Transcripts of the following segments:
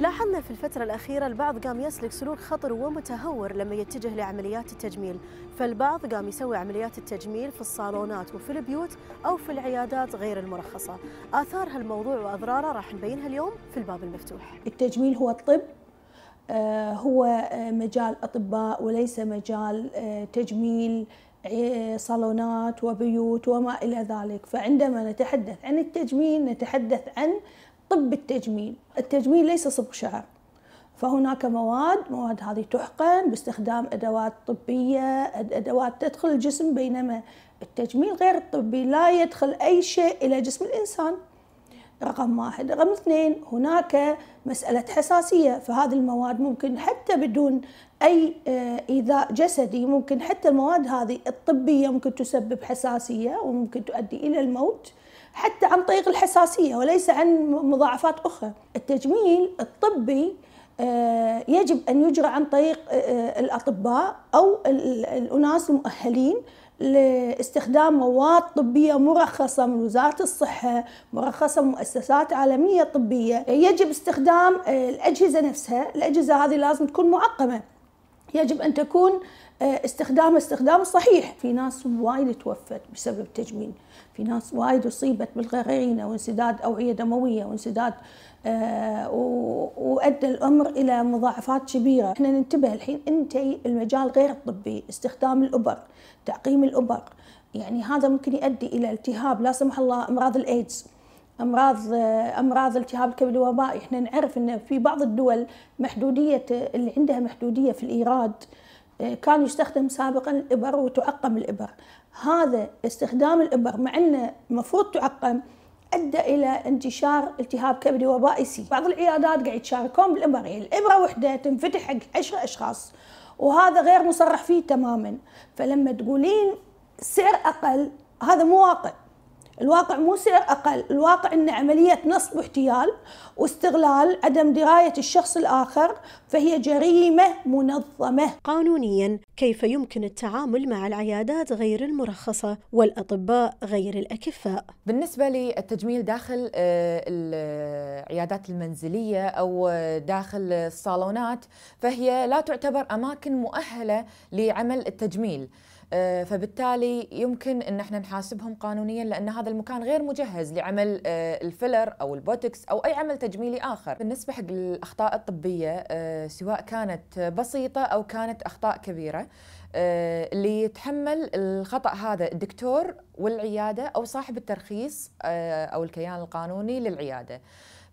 لاحظنا في الفترة الأخيرة البعض قام يسلك سلوك خطر ومتهور لما يتجه لعمليات التجميل فالبعض قام يسوي عمليات التجميل في الصالونات وفي البيوت أو في العيادات غير المرخصة آثار هالموضوع وأضراره راح نبينها اليوم في الباب المفتوح التجميل هو الطب آه، هو آه، مجال أطباء وليس مجال آه، تجميل صالونات وبيوت وما إلى ذلك فعندما نتحدث عن التجميل نتحدث عن طب التجميل التجميل ليس صبغ شعر فهناك مواد مواد هذه تحقن باستخدام أدوات طبية أدوات تدخل الجسم بينما التجميل غير الطبي لا يدخل أي شيء إلى جسم الإنسان رقم واحد رقم اثنين هناك مسألة حساسية فهذه المواد ممكن حتى بدون أي آه، إيذاء جسدي ممكن حتى المواد هذه الطبية ممكن تسبب حساسية وممكن تؤدي إلى الموت حتى عن طريق الحساسيه وليس عن مضاعفات اخرى التجميل الطبي آه، يجب ان يجرى عن طريق آه، آه، الاطباء او الاناس المؤهلين لاستخدام مواد طبيه مرخصه من وزاره الصحه، مرخصه من مؤسسات عالميه طبيه، يجب استخدام الاجهزه نفسها، الاجهزه هذه لازم تكون معقمه، يجب ان تكون آه، استخدام استخدام صحيح في ناس وايد توفت بسبب التجميل في ناس وايد اصيبت بالغرغرينه وانسداد اوعيه دمويه وانسداد آه وادى الامر الى مضاعفات كبيره احنا ننتبه الحين انت المجال غير الطبي استخدام الابر تعقيم الابر يعني هذا ممكن يؤدي الى التهاب لا سمح الله امراض الايدز امراض امراض التهاب الكبد الوبائي احنا نعرف ان في بعض الدول محدوديه اللي عندها محدوديه في الايراد كان يستخدم سابقا الابر وتعقم الابر هذا استخدام الابر مع انه المفروض تعقم ادى الى انتشار التهاب كبدي سي بعض العيادات قاعد يتشاركون بالابر يعني الابره وحده تنفتح حق 10 اشخاص وهذا غير مصرح فيه تماما فلما تقولين سعر اقل هذا مو واقع الواقع مو سعر أقل الواقع أن عملية نصب واحتيال واستغلال عدم دراية الشخص الآخر فهي جريمة منظمة قانونيا كيف يمكن التعامل مع العيادات غير المرخصة والأطباء غير الأكفاء بالنسبة للتجميل داخل آه، العيادات المنزلية أو داخل الصالونات فهي لا تعتبر أماكن مؤهلة لعمل التجميل آه، فبالتالي يمكن ان احنا نحاسبهم قانونيا لان هذا المكان غير مجهز لعمل آه، الفيلر او البوتكس او اي عمل تجميلي اخر بالنسبه حق الاخطاء الطبيه آه، سواء كانت بسيطه او كانت اخطاء كبيره آه، اللي يتحمل الخطا هذا الدكتور والعياده او صاحب الترخيص آه، او الكيان القانوني للعياده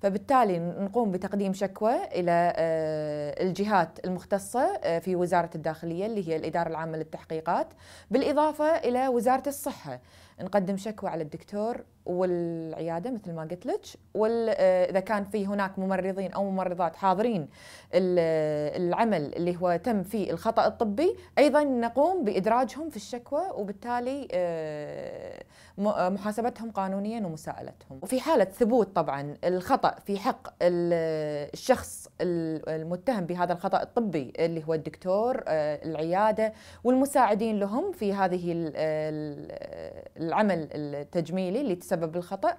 فبالتالي نقوم بتقديم شكوى الى آه، الجهات المختصه في وزاره الداخليه اللي هي الاداره العامه للتحقيقات بالاضافه الى وزاره الصحه نقدم شكوى على الدكتور والعياده مثل ما قلت لك آه، اذا كان في هناك ممرضين او ممرضات حاضرين آه، العمل اللي هو تم فيه الخطا الطبي ايضا نقوم بادراجهم في الشكوى وبالتالي آه، محاسبتهم قانونيا ومساءلتهم وفي حاله ثبوت طبعا الخطا في حق الشخص المتهم بهذا الخطا الطبي اللي هو الدكتور العياده والمساعدين لهم في هذه العمل التجميلي اللي تسبب بالخطأ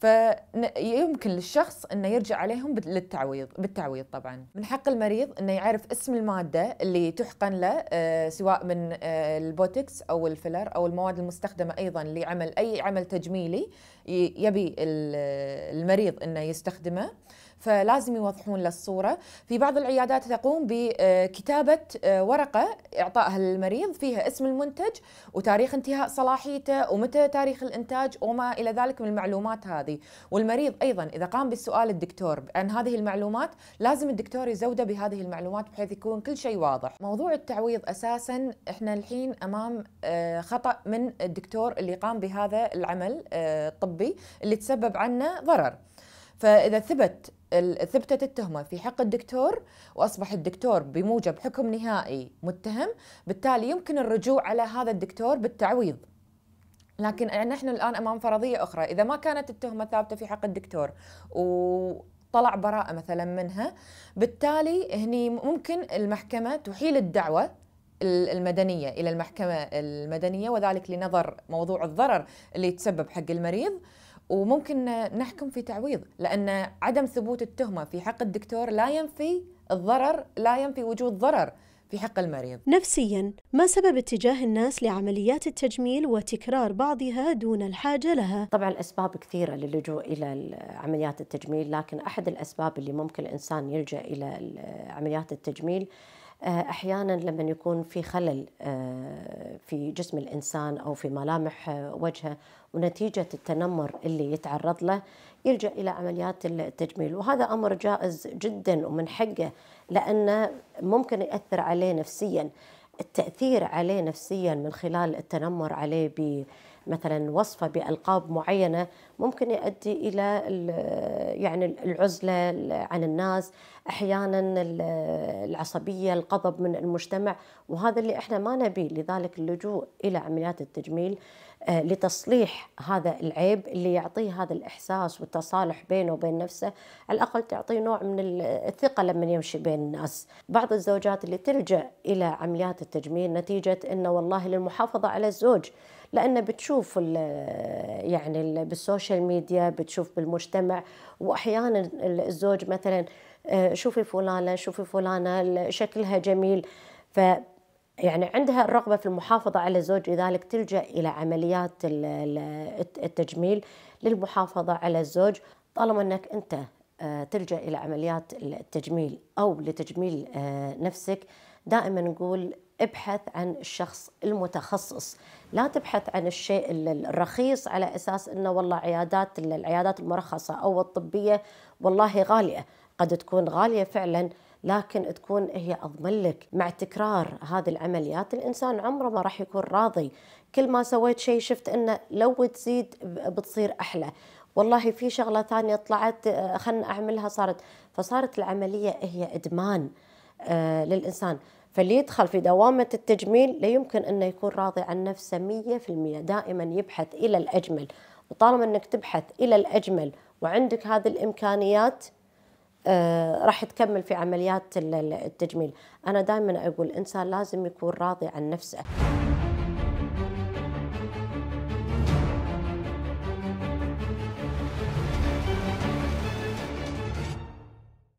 فيمكن للشخص انه يرجع عليهم للتعويض بالتعويض طبعا من حق المريض انه يعرف اسم الماده اللي تحقن له آه، سواء من آه، البوتكس او الفيلر او المواد المستخدمه ايضا لعمل اي عمل تجميلي يبي المريض انه يستخدمه فلازم يوضحون له الصورة في بعض العيادات تقوم بكتابة آه، ورقة إعطائها للمريض فيها اسم المنتج وتاريخ انتهاء صلاحيته ومتى تاريخ الإنتاج وما إلى ذلك من المعلومات هذه والمريض أيضا إذا قام بالسؤال الدكتور عن هذه المعلومات لازم الدكتور يزوده بهذه المعلومات بحيث يكون كل شيء واضح موضوع التعويض أساسا إحنا الحين أمام آه، خطأ من الدكتور اللي قام بهذا العمل آه، الطبي اللي تسبب عنه ضرر فاذا ثبت ثبتت التهمه في حق الدكتور واصبح الدكتور بموجب حكم نهائي متهم بالتالي يمكن الرجوع على هذا الدكتور بالتعويض لكن نحن الان امام فرضيه اخرى اذا ما كانت التهمه ثابته في حق الدكتور و طلع براءة مثلا منها بالتالي هني ممكن المحكمة تحيل الدعوة المدنية إلى المحكمة المدنية وذلك لنظر موضوع الضرر اللي يتسبب حق المريض وممكن نحكم في تعويض لأن عدم ثبوت التهمة في حق الدكتور لا ينفي الضرر لا ينفي وجود ضرر في حق المريض نفسيا ما سبب اتجاه الناس لعمليات التجميل وتكرار بعضها دون الحاجة لها؟ طبعا الأسباب كثيرة للجوء إلى عمليات التجميل لكن أحد الأسباب اللي ممكن الإنسان يلجأ إلى عمليات التجميل آه، احيانا لما يكون في خلل آه، في جسم الانسان او في ملامح آه، وجهه ونتيجه التنمر اللي يتعرض له يلجا الى عمليات التجميل وهذا امر جائز جدا ومن حقه لانه ممكن ياثر عليه نفسيا التاثير عليه نفسيا من خلال التنمر عليه مثلا وصفه بالقاب معينه ممكن يؤدي الى يعني العزله عن الناس احيانا العصبيه الغضب من المجتمع وهذا اللي احنا ما نبيه لذلك اللجوء الى عمليات التجميل آه، لتصليح هذا العيب اللي يعطيه هذا الاحساس والتصالح بينه وبين نفسه على الاقل تعطيه نوع من الثقه لما يمشي بين الناس بعض الزوجات اللي تلجا الى عمليات التجميل نتيجه انه والله للمحافظه على الزوج لانه بتشوف الـ يعني بالسوشيال ميديا بتشوف بالمجتمع واحيانا الزوج مثلا آه، شوفي فلانه شوفي فلانه شكلها جميل ف يعني عندها الرغبة في المحافظة على الزوج لذلك تلجأ إلى عمليات التجميل للمحافظة على الزوج طالما أنك أنت آه، تلجأ إلى عمليات التجميل أو لتجميل آه، نفسك دائما نقول ابحث عن الشخص المتخصص لا تبحث عن الشيء الرخيص على اساس انه والله عيادات العيادات المرخصه او الطبيه والله غاليه قد تكون غاليه فعلا لكن تكون هي اضمن لك مع تكرار هذه العمليات الانسان عمره ما راح يكون راضي كل ما سويت شيء شفت انه لو تزيد بتصير احلى والله في شغله ثانيه طلعت آه، خلنا اعملها صارت فصارت العمليه هي ادمان آه، للانسان فاللي يدخل في دوامة التجميل لا يمكن أنه يكون راضي عن نفسه مية في المية دائما يبحث إلى الأجمل وطالما أنك تبحث إلى الأجمل وعندك هذه الإمكانيات آه، راح تكمل في عمليات التجميل أنا دائما أقول الإنسان لازم يكون راضي عن نفسه